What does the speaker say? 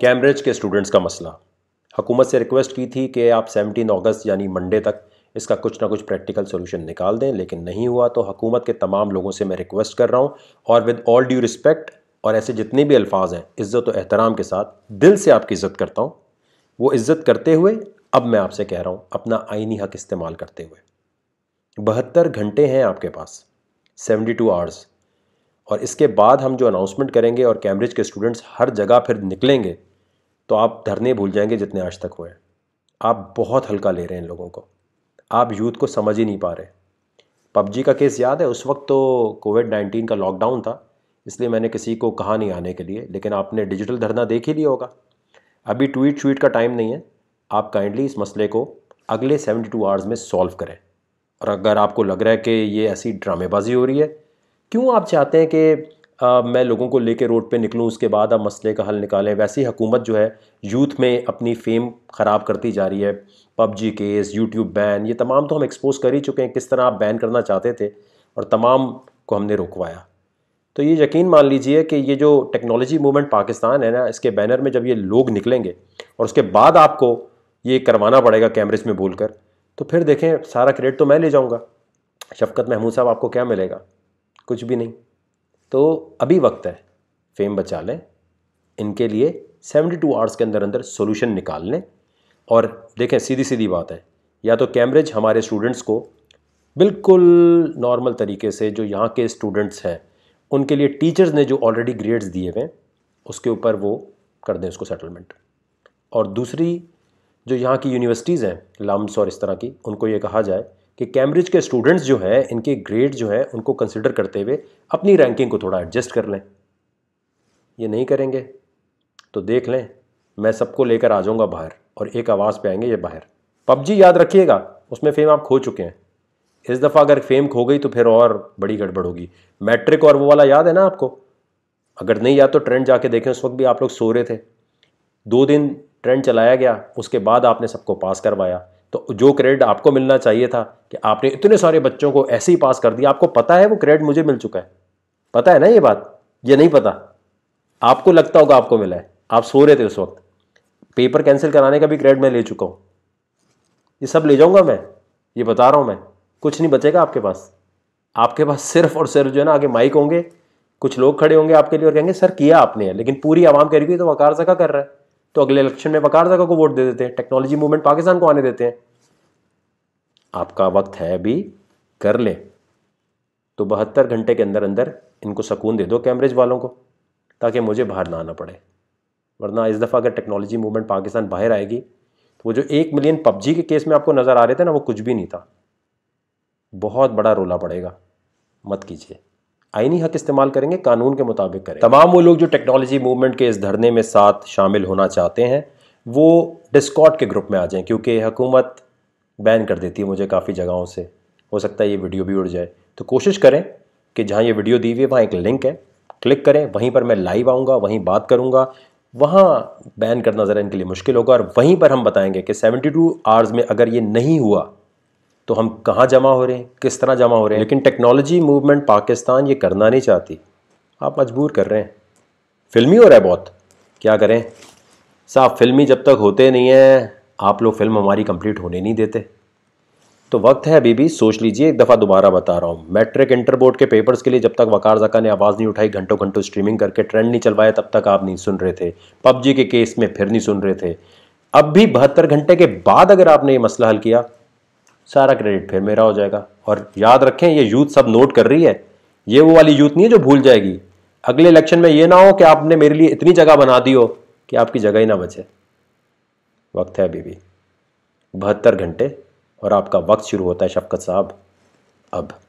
Cambridge के students का मसला हुकूमत से रिक्वेस्ट की थी कि आप 17 अगस्त यानी मंडे तक इसका कुछ ना कुछ प्रैक्टिकल सोल्यूशन निकाल दें लेकिन नहीं हुआ तो हकूमत के तमाम लोगों से मैं रिक्वेस्ट कर रहा हूँ और विद ऑल ड्यू रिस्पेक्ट और ऐसे जितने भी अल्फाज हैं इज़्ज़त एहतराम के साथ दिल से आपकी इज़्ज़त करता हूँ वो इज़्ज़त करते हुए अब मैं आपसे कह रहा हूँ अपना आइनी हक इस्तेमाल करते हुए बहत्तर घंटे हैं आपके पास सेवेंटी टू आवर्स और इसके बाद हम जो अनाउंसमेंट करेंगे और कैम्ब्रिज के स्टूडेंट्स हर जगह फिर निकलेंगे तो आप धरने भूल जाएंगे जितने आज तक हुए हैं आप बहुत हल्का ले रहे हैं इन लोगों को आप यूथ को समझ ही नहीं पा रहे पबजी का केस याद है उस वक्त तो कोविड नाइन्टीन का लॉकडाउन था इसलिए मैंने किसी को कहा नहीं आने के लिए लेकिन आपने डिजिटल धरना देख ही लिया होगा अभी ट्वीट श्वीट का टाइम नहीं है आप काइंडली इस मसले को अगले सेवेंटी टू आवर्स में सॉल्व करें और अगर आपको लग रहा है कि ये ऐसी ड्रामेबाजी हो रही है क्यों आप चाहते हैं कि आ, मैं लोगों को लेके रोड पे निकलूं उसके बाद आप मसले का हल निकालें वैसे ही हुकूमत जो है यूथ में अपनी फेम ख़राब करती जा रही है पबजी केस यूट्यूब बैन ये तमाम तो हम एक्सपोज कर ही चुके हैं किस तरह आप बैन करना चाहते थे और तमाम को हमने रोकवाया तो ये यकीन मान लीजिए कि ये जो टेक्नोलॉजी मूवमेंट पाकिस्तान है ना इसके बैनर में जब ये लोग निकलेंगे और उसके बाद आपको ये करवाना पड़ेगा कैमरेज में बोल कर तो फिर देखें सारा क्रेडिट तो मैं ले जाऊँगा शफकत महमूद साहब आपको क्या मिलेगा कुछ भी नहीं तो अभी वक्त है फेम बचा लें इनके लिए 72 आवर्स के अंदर अंदर सोल्यूशन निकाल लें और देखें सीधी सीधी बात है या तो कैम्ब्रिज हमारे स्टूडेंट्स को बिल्कुल नॉर्मल तरीके से जो यहाँ के स्टूडेंट्स हैं उनके लिए टीचर्स ने जो ऑलरेडी ग्रेड्स दिए हुए हैं उसके ऊपर वो कर दें उसको सेटलमेंट और दूसरी जो यहाँ की यूनिवर्सिटीज़ हैं लम्स और इस तरह की उनको ये कहा जाए कि कैम्ब्रिज के स्टूडेंट्स जो हैं इनके ग्रेड जो है उनको कंसिडर करते हुए अपनी रैंकिंग को थोड़ा एडजस्ट कर लें ये नहीं करेंगे तो देख लें मैं सबको लेकर आ जाऊँगा बाहर और एक आवाज़ पे आएंगे ये बाहर पबजी याद रखिएगा उसमें फेम आप खो चुके हैं इस दफ़ा अगर फेम खो गई तो फिर और बड़ी गड़बड़ होगी मैट्रिक और वो वाला याद है ना आपको अगर नहीं याद तो ट्रेंड जाके देखें उस वक्त भी आप लोग सो रहे थे दो दिन ट्रेंड चलाया गया उसके बाद आपने सबको पास करवाया तो जो क्रेडिट आपको मिलना चाहिए था कि आपने इतने सारे बच्चों को ऐसे ही पास कर दिया आपको पता है वो क्रेडिट मुझे मिल चुका है पता है ना ये बात ये नहीं पता आपको लगता होगा आपको मिला है आप सो रहे थे उस वक्त पेपर कैंसिल कराने का भी क्रेडिट मैं ले चुका हूँ ये सब ले जाऊँगा मैं ये बता रहा हूँ मैं कुछ नहीं बचेगा आपके पास आपके पास सिर्फ और सिर्फ जो है ना आगे माइक होंगे कुछ लोग खड़े होंगे आपके लिए और कहेंगे सर किया आपने लेकिन पूरी आवाम कह रही है तो वकार जगह कर रहा है तो अगले इलेक्शन में वकार जगह को वोट दे देते हैं टेक्नोलॉजी मूवमेंट पाकिस्तान को आने देते हैं आपका वक्त है अभी कर लें तो बहत्तर घंटे के अंदर अंदर इनको सकून दे दो कैम्ब्रिज वालों को ताकि मुझे बाहर ना आना पड़े वरना इस दफ़ा अगर टेक्नोलॉजी मूवमेंट पाकिस्तान बाहर आएगी तो वो जो एक मिलियन पबजी के केस में आपको नज़र आ रहे थे ना वो कुछ भी नहीं था बहुत बड़ा रोला पड़ेगा मत कीजिए आईनी हक इस्तेमाल करेंगे कानून के मुताबिक करें तमाम वो लोग जो टेक्नोलॉजी मूवमेंट के इस धरने में साथ शामिल होना चाहते हैं वो डिस्कॉट के ग्रुप में आ जाएं क्योंकि हुकूमत बैन कर देती है मुझे काफ़ी जगहों से हो सकता है ये वीडियो भी उड़ जाए तो कोशिश करें कि जहाँ ये वीडियो दी हुई है वहाँ एक लिंक है क्लिक करें वहीं पर मैं लाइव आऊँगा वहीं बात करूँगा वहाँ बैन करना ज़रा इनके लिए मुश्किल होगा और वहीं पर हम बताएंगे कि 72 आवर्स में अगर ये नहीं हुआ तो हम कहाँ जमा हो रहे हैं किस तरह जमा हो रहे हैं लेकिन टेक्नोलॉजी मूवमेंट पाकिस्तान ये करना नहीं चाहती आप मजबूर कर रहे हैं फिल्मी हो रहा है बहुत क्या करें साहब फिल्मी जब तक होते नहीं हैं आप लोग फिल्म हमारी कंप्लीट होने नहीं देते तो वक्त है अभी भी सोच लीजिए एक दफ़ा दोबारा बता रहा हूँ मैट्रिक इंटर बोर्ड के पेपर्स के लिए जब तक वकार जका ने आवाज़ नहीं उठाई घंटों घंटों स्ट्रीमिंग करके ट्रेंड नहीं चलवाया तब तक आप नहीं सुन रहे थे पबजी के केस में फिर नहीं सुन रहे थे अब भी बहत्तर घंटे के बाद अगर आपने ये मसला हल किया सारा क्रेडिट फिर मेरा हो जाएगा और याद रखें ये यूथ सब नोट कर रही है ये वो वाली यूथ नहीं है जो भूल जाएगी अगले इलेक्शन में ये ना हो कि आपने मेरे लिए इतनी जगह बना दी हो कि आपकी जगह ही ना बचे वक्त है अभी भी बहत्तर घंटे और आपका वक्त शुरू होता है शफकत साहब अब